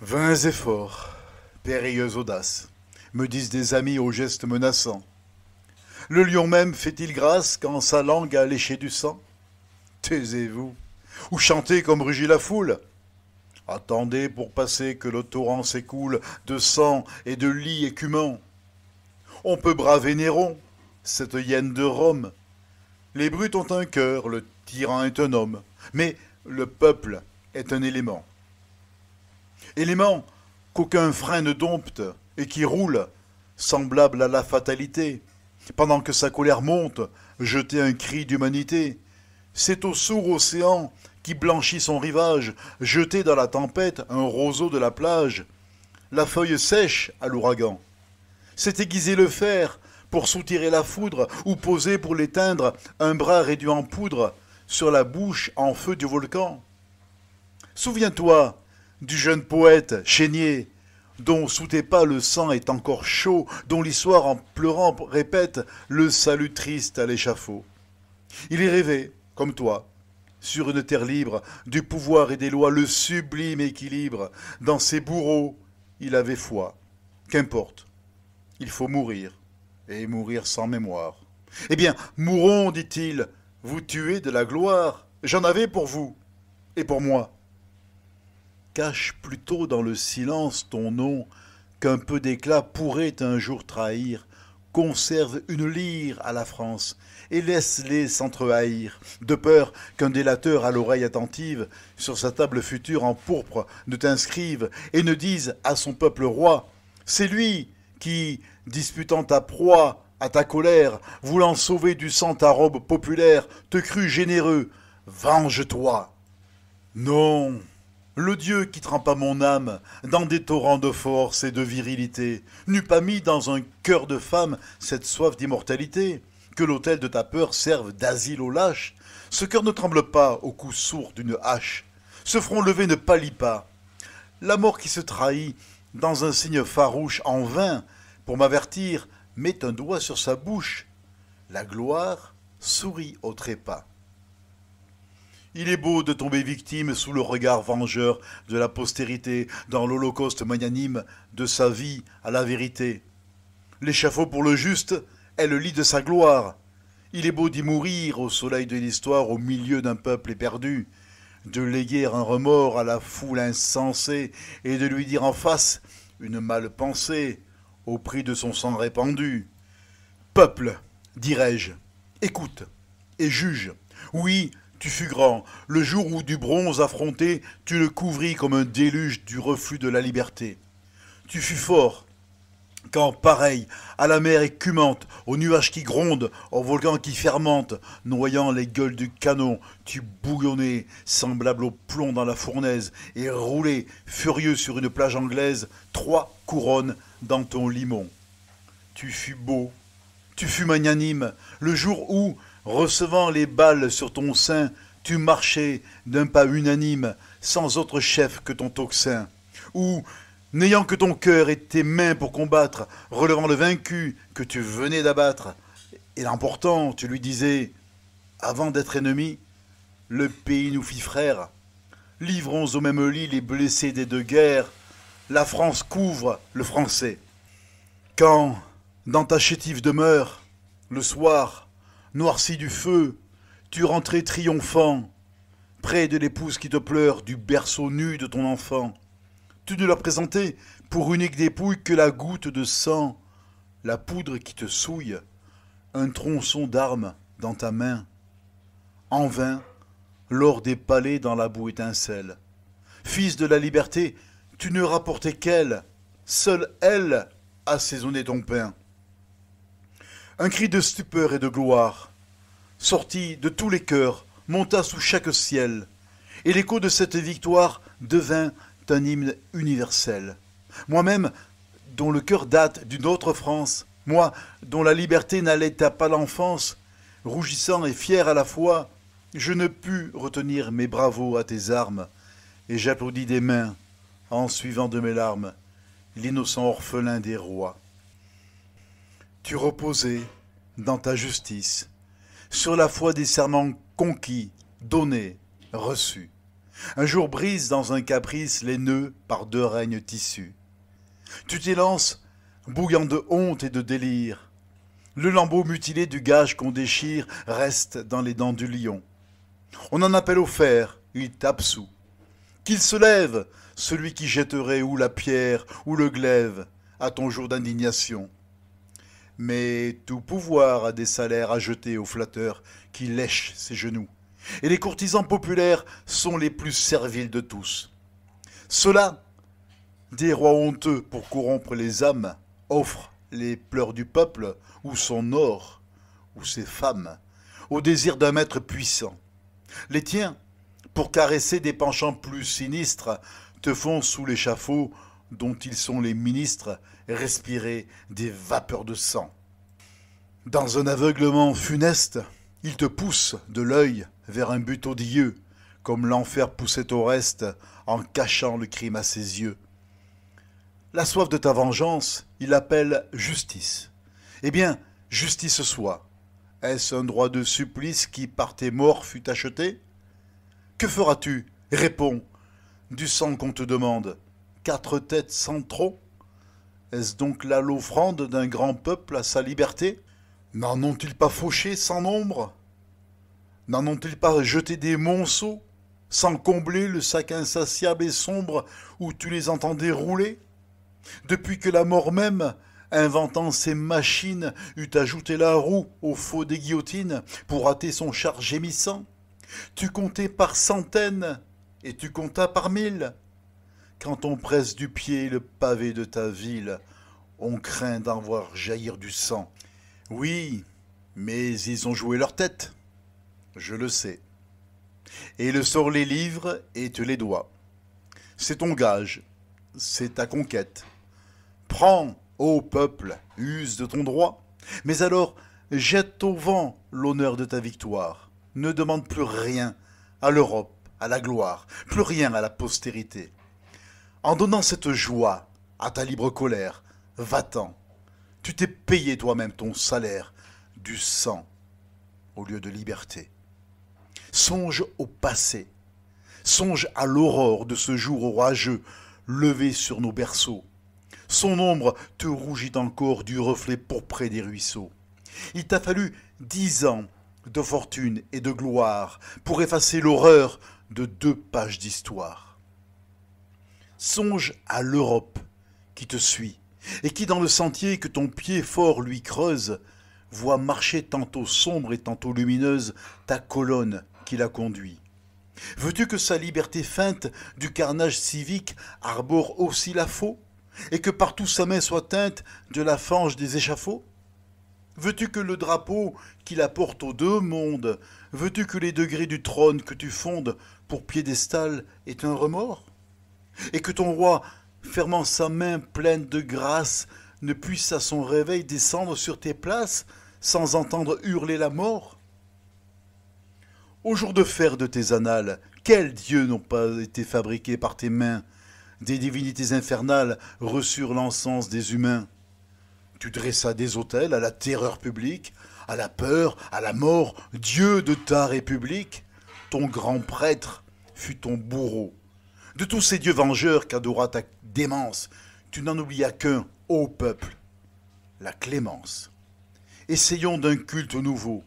Vains efforts, périlleuses audace, me disent des amis aux gestes menaçants. Le lion même fait-il grâce quand sa langue a léché du sang Taisez-vous, ou chantez comme rugit la foule. Attendez pour passer que le torrent s'écoule de sang et de lits écumants. On peut braver Néron, cette hyène de Rome. Les brutes ont un cœur, le tyran est un homme, mais le peuple est un élément élément qu'aucun frein ne dompte et qui roule, semblable à la fatalité. Pendant que sa colère monte, jeter un cri d'humanité. C'est au sourd océan qui blanchit son rivage, jeter dans la tempête un roseau de la plage. La feuille sèche à l'ouragan. C'est aiguiser le fer pour soutirer la foudre ou poser pour l'éteindre un bras réduit en poudre sur la bouche en feu du volcan. Souviens-toi du jeune poète Chénier, dont sous tes pas le sang est encore chaud, dont l'histoire en pleurant répète le salut triste à l'échafaud. Il y rêvait, comme toi, sur une terre libre, du pouvoir et des lois, le sublime équilibre. Dans ses bourreaux, il avait foi. Qu'importe, il faut mourir, et mourir sans mémoire. Eh bien, mourons, dit-il, vous tuez de la gloire, j'en avais pour vous, et pour moi. Cache plutôt dans le silence ton nom qu'un peu d'éclat pourrait un jour trahir. Conserve une lyre à la France et laisse-les s'entrehaïr, de peur qu'un délateur à l'oreille attentive sur sa table future en pourpre ne t'inscrive et ne dise à son peuple roi C'est lui qui, disputant ta proie à ta colère, voulant sauver du sang ta robe populaire, te crut généreux. Venge-toi. Non, le Dieu qui trempa mon âme dans des torrents de force et de virilité n'eût pas mis dans un cœur de femme cette soif d'immortalité. Que l'autel de ta peur serve d'asile aux lâches. Ce cœur ne tremble pas au coup sourd d'une hache. Ce front levé ne pâlit pas. La mort qui se trahit dans un signe farouche en vain pour m'avertir met un doigt sur sa bouche. La gloire sourit au trépas. Il est beau de tomber victime sous le regard vengeur de la postérité, dans l'Holocauste magnanime de sa vie à la vérité. L'échafaud pour le juste est le lit de sa gloire. Il est beau d'y mourir au soleil de l'histoire, au milieu d'un peuple éperdu, de léguer un remords à la foule insensée et de lui dire en face une mal pensée au prix de son sang répandu. Peuple, dirais-je, écoute et juge. Oui, tu fus grand, le jour où du bronze affronté, tu le couvris comme un déluge du reflux de la liberté. Tu fus fort, quand, pareil, à la mer écumante, aux nuages qui grondent, aux volcans qui fermentent, noyant les gueules du canon, tu bouillonnais, semblable au plomb dans la fournaise, et roulais, furieux sur une plage anglaise, trois couronnes dans ton limon. Tu fus beau, tu fus magnanime, le jour où, recevant les balles sur ton sein, tu marchais d'un pas unanime, sans autre chef que ton tocsin. Ou, n'ayant que ton cœur et tes mains pour combattre, relevant le vaincu que tu venais d'abattre, et l'emportant, tu lui disais Avant d'être ennemi, le pays nous fit frère. Livrons au même lit les blessés des deux guerres. La France couvre le français. Quand, dans ta chétive demeure, le soir, noirci du feu, tu rentrais triomphant, près de l'épouse qui te pleure du berceau nu de ton enfant. Tu ne l'as présentais pour unique dépouille que la goutte de sang, la poudre qui te souille, un tronçon d'armes dans ta main. En vain, l'or des palais dans la boue étincelle. Fils de la liberté, tu ne rapportais qu'elle, seule elle assaisonnait ton pain. Un cri de stupeur et de gloire, sorti de tous les cœurs, monta sous chaque ciel, et l'écho de cette victoire devint un hymne universel. Moi-même, dont le cœur date d'une autre France, moi, dont la liberté n'allait à pas l'enfance, rougissant et fier à la fois, je ne pus retenir mes bravos à tes armes, et j'applaudis des mains, en suivant de mes larmes, l'innocent orphelin des rois tu reposais dans ta justice, sur la foi des serments conquis, donnés, reçus. Un jour brise dans un caprice les nœuds par deux règnes tissus. Tu t'élances, bouillant de honte et de délire. Le lambeau mutilé du gage qu'on déchire reste dans les dents du lion. On en appelle au fer, il tape sous. Qu'il se lève, celui qui jetterait ou la pierre ou le glaive à ton jour d'indignation mais tout pouvoir a des salaires à jeter aux flatteurs qui lèchent ses genoux. Et les courtisans populaires sont les plus serviles de tous. Ceux-là, des rois honteux pour corrompre les âmes, offrent les pleurs du peuple ou son or ou ses femmes au désir d'un maître puissant. Les tiens, pour caresser des penchants plus sinistres, te font sous l'échafaud dont ils sont les ministres respirer des vapeurs de sang. Dans un aveuglement funeste, il te pousse de l'œil vers un but odieux, comme l'enfer poussait au reste en cachant le crime à ses yeux. La soif de ta vengeance, il appelle justice. Eh bien, justice soit. Est-ce un droit de supplice qui par tes morts fut acheté Que feras-tu Réponds, du sang qu'on te demande quatre têtes trop Est-ce donc là l'offrande d'un grand peuple à sa liberté N'en ont-ils pas fauché sans nombre N'en ont-ils pas jeté des monceaux sans combler le sac insatiable et sombre où tu les entendais rouler Depuis que la mort même, inventant ses machines, eut ajouté la roue au faux des guillotines pour hâter son char gémissant, tu comptais par centaines et tu comptas par mille. Quand on presse du pied le pavé de ta ville, on craint d'en voir jaillir du sang. Oui, mais ils ont joué leur tête. Je le sais. Et le sort les livres et te les doit. C'est ton gage, c'est ta conquête. Prends, ô peuple, use de ton droit. Mais alors, jette au vent l'honneur de ta victoire. Ne demande plus rien à l'Europe, à la gloire, plus rien à la postérité. En donnant cette joie à ta libre colère, va-t'en. Tu t'es payé toi-même ton salaire du sang au lieu de liberté. Songe au passé. Songe à l'aurore de ce jour orageux levé sur nos berceaux. Son ombre te rougit encore du reflet pourpré des ruisseaux. Il t'a fallu dix ans de fortune et de gloire pour effacer l'horreur de deux pages d'histoire. Songe à l'Europe qui te suit, et qui dans le sentier que ton pied fort lui creuse, voit marcher tantôt sombre et tantôt lumineuse ta colonne qui la conduit. Veux-tu que sa liberté feinte du carnage civique arbore aussi la faux, et que partout sa main soit teinte de la fange des échafauds Veux-tu que le drapeau qui la porte aux deux mondes, veux-tu que les degrés du trône que tu fondes pour piédestal aient un remords et que ton roi, fermant sa main pleine de grâce, ne puisse à son réveil descendre sur tes places sans entendre hurler la mort Au jour de fer de tes annales, quels dieux n'ont pas été fabriqués par tes mains Des divinités infernales reçurent l'encens des humains. Tu dressas des autels à la terreur publique, à la peur, à la mort, Dieu de ta république. Ton grand prêtre fut ton bourreau. De tous ces dieux vengeurs qu'adora ta démence, tu n'en oublias qu'un, ô peuple, la clémence. Essayons d'un culte nouveau.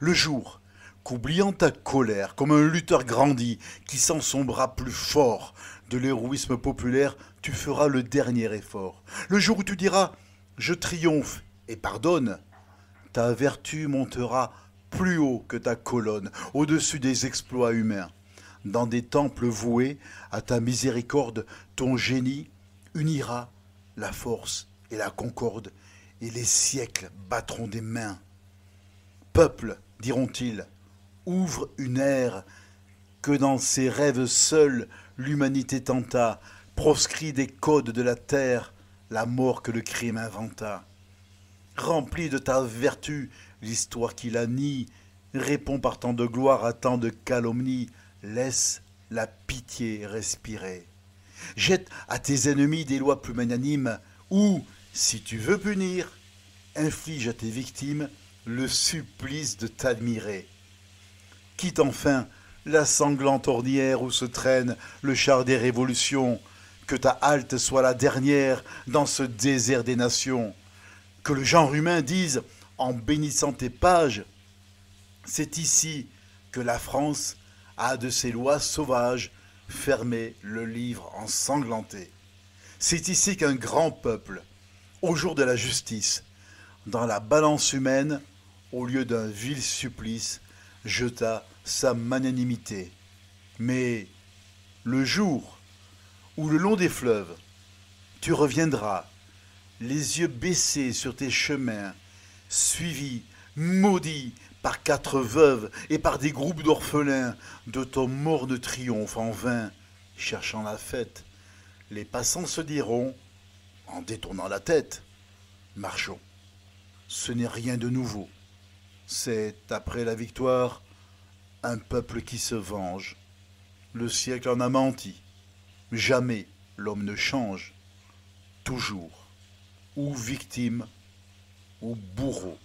Le jour qu'oubliant ta colère, comme un lutteur grandi qui sent son plus fort de l'héroïsme populaire, tu feras le dernier effort. Le jour où tu diras Je triomphe et pardonne, ta vertu montera plus haut que ta colonne, au-dessus des exploits humains dans des temples voués à ta miséricorde, ton génie unira la force et la concorde, et les siècles battront des mains. Peuple, diront-ils, ouvre une ère que dans ses rêves seuls l'humanité tenta, proscrit des codes de la terre, la mort que le crime inventa. Rempli de ta vertu l'histoire qui la nie, réponds par tant de gloire à tant de calomnies, Laisse la pitié respirer. Jette à tes ennemis des lois plus magnanimes ou, si tu veux punir, inflige à tes victimes le supplice de t'admirer. Quitte enfin la sanglante ornière où se traîne le char des révolutions, que ta halte soit la dernière dans ce désert des nations, que le genre humain dise en bénissant tes pages, c'est ici que la France à de ces lois sauvages fermer le livre ensanglanté. C'est ici qu'un grand peuple, au jour de la justice, dans la balance humaine, au lieu d'un vil supplice, jeta sa magnanimité. Mais le jour où le long des fleuves, tu reviendras, les yeux baissés sur tes chemins, suivi, maudit par quatre veuves et par des groupes d'orphelins, de ton morts de triomphe en vain, cherchant la fête. Les passants se diront, en détournant la tête, marchons. Ce n'est rien de nouveau. C'est, après la victoire, un peuple qui se venge. Le siècle en a menti. Jamais l'homme ne change. Toujours. Ou victime, ou bourreau.